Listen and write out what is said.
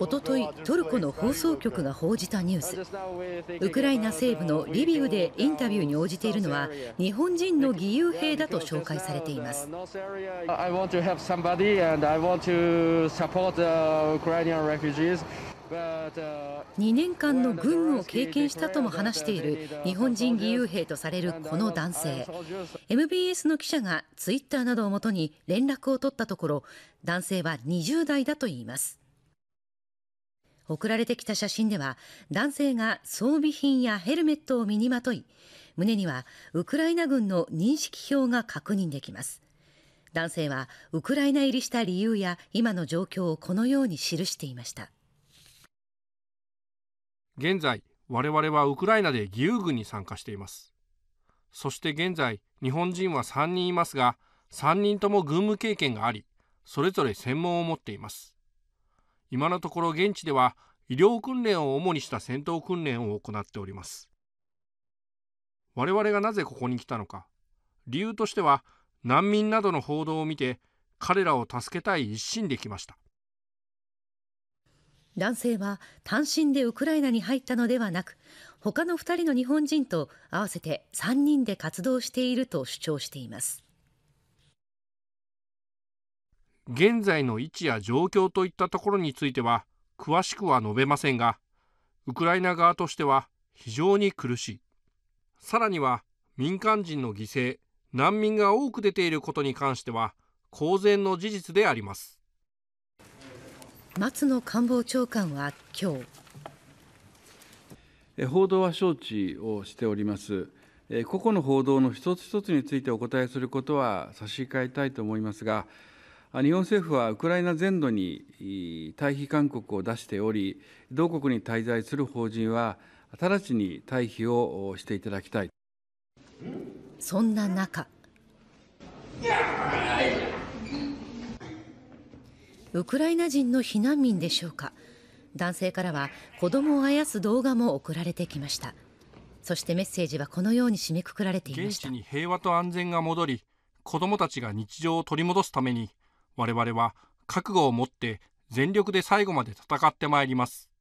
おととい、トルコの放送局が報じたニュース、ウクライナ西部のリビウでインタビューに応じているのは、日本人の義勇兵だと紹介されています。2年間の軍務を経験したとも話している日本人義勇兵とされるこの男性 MBS の記者がツイッターなどをもとに連絡を取ったところ男性は20代だといいます送られてきた写真では男性が装備品やヘルメットを身にまとい胸にはウクライナ軍の認識表が確認できます男性はウクライナ入りした理由や今の状況をこのように記していました現在、我々はウクライナで義勇軍に参加しています。そして現在、日本人は3人いますが、3人とも軍務経験があり、それぞれ専門を持っています。今のところ現地では、医療訓練を主にした戦闘訓練を行っております。我々がなぜここに来たのか、理由としては、難民などの報道を見て、彼らを助けたい一心で来ました。男性は単身でウクライナに入ったのではなく他の2人の日本人と合わせて3人で活動していると主張しています現在の位置や状況といったところについては詳しくは述べませんがウクライナ側としては非常に苦しいさらには民間人の犠牲難民が多く出ていることに関しては公然の事実であります松野官房長官は今日報道は承知をしております。個々の報道の一つ一つについてお答えすることは差し控えたいと思いますが、日本政府はウクライナ全土に退避勧告を出しており、同国に滞在する邦人は、直ちに退避をしていただきたい。そんな中ウクライナ人の避難民でしょうか男性からは子供をあやす動画も送られてきましたそしてメッセージはこのように締めくくられていました現地に平和と安全が戻り子供たちが日常を取り戻すために我々は覚悟を持って全力で最後まで戦ってまいります